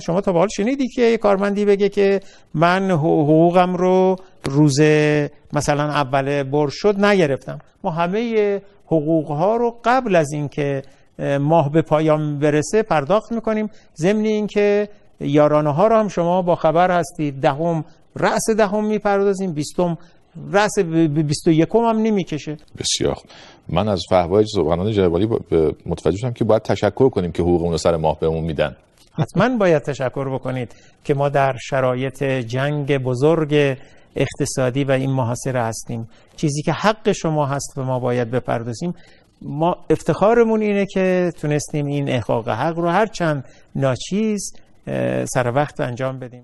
شما تا به حال شنیدی که یه کارمندی بگه که من حقوقم رو روز مثلا اول بر شد نگرفتم ما همه حقوق ها رو قبل از اینکه ماه به پایان برسه پرداخت میکنیم ضمن اینکه یارانه ها رو هم شما با خبر هستید دهم ده رأس دهم ده میپردازیم بیستم رأس 21 هم نمیکشه بسیار من از فهوای زبانان جوابی متوجه شدم که باید تشکر کنیم که حقوقمون رو سر ماه بهمون میدن حتما باید تشکر بکنید که ما در شرایط جنگ بزرگ اقتصادی و این محاصره هستیم چیزی که حق شما هست و ما باید بپردازیم ما افتخارمون اینه که تونستیم این احقاق حق رو هرچند ناچیز سر وقت انجام بدیم